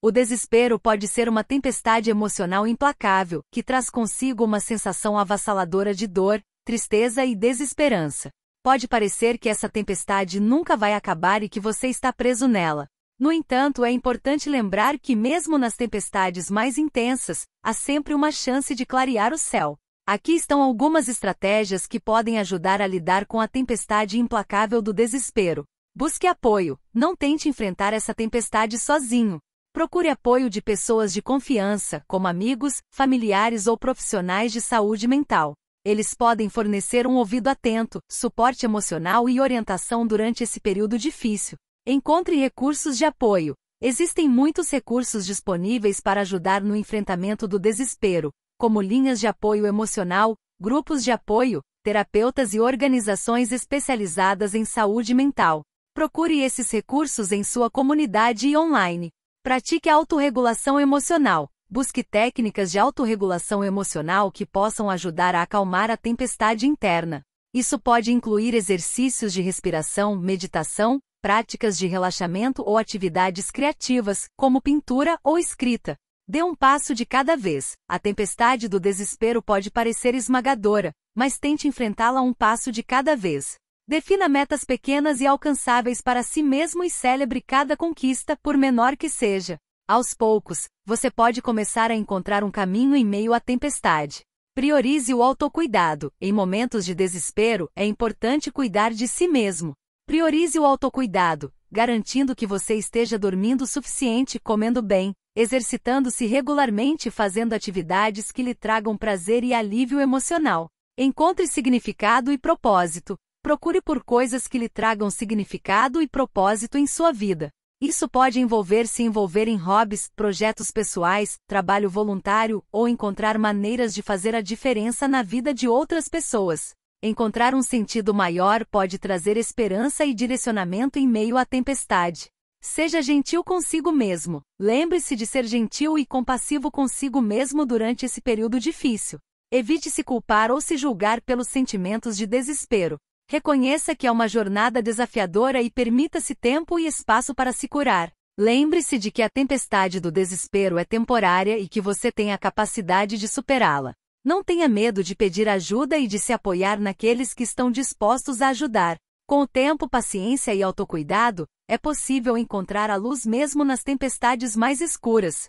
O desespero pode ser uma tempestade emocional implacável, que traz consigo uma sensação avassaladora de dor, tristeza e desesperança. Pode parecer que essa tempestade nunca vai acabar e que você está preso nela. No entanto, é importante lembrar que, mesmo nas tempestades mais intensas, há sempre uma chance de clarear o céu. Aqui estão algumas estratégias que podem ajudar a lidar com a tempestade implacável do desespero. Busque apoio, não tente enfrentar essa tempestade sozinho. Procure apoio de pessoas de confiança, como amigos, familiares ou profissionais de saúde mental. Eles podem fornecer um ouvido atento, suporte emocional e orientação durante esse período difícil. Encontre recursos de apoio. Existem muitos recursos disponíveis para ajudar no enfrentamento do desespero, como linhas de apoio emocional, grupos de apoio, terapeutas e organizações especializadas em saúde mental. Procure esses recursos em sua comunidade e online. Pratique a autorregulação emocional. Busque técnicas de autorregulação emocional que possam ajudar a acalmar a tempestade interna. Isso pode incluir exercícios de respiração, meditação, práticas de relaxamento ou atividades criativas, como pintura ou escrita. Dê um passo de cada vez. A tempestade do desespero pode parecer esmagadora, mas tente enfrentá-la um passo de cada vez. Defina metas pequenas e alcançáveis para si mesmo e celebre cada conquista, por menor que seja. Aos poucos, você pode começar a encontrar um caminho em meio à tempestade. Priorize o autocuidado. Em momentos de desespero, é importante cuidar de si mesmo. Priorize o autocuidado, garantindo que você esteja dormindo o suficiente, comendo bem, exercitando-se regularmente e fazendo atividades que lhe tragam prazer e alívio emocional. Encontre significado e propósito. Procure por coisas que lhe tragam significado e propósito em sua vida. Isso pode envolver se envolver em hobbies, projetos pessoais, trabalho voluntário ou encontrar maneiras de fazer a diferença na vida de outras pessoas. Encontrar um sentido maior pode trazer esperança e direcionamento em meio à tempestade. Seja gentil consigo mesmo. Lembre-se de ser gentil e compassivo consigo mesmo durante esse período difícil. Evite se culpar ou se julgar pelos sentimentos de desespero. Reconheça que é uma jornada desafiadora e permita-se tempo e espaço para se curar. Lembre-se de que a tempestade do desespero é temporária e que você tem a capacidade de superá-la. Não tenha medo de pedir ajuda e de se apoiar naqueles que estão dispostos a ajudar. Com o tempo, paciência e autocuidado, é possível encontrar a luz mesmo nas tempestades mais escuras.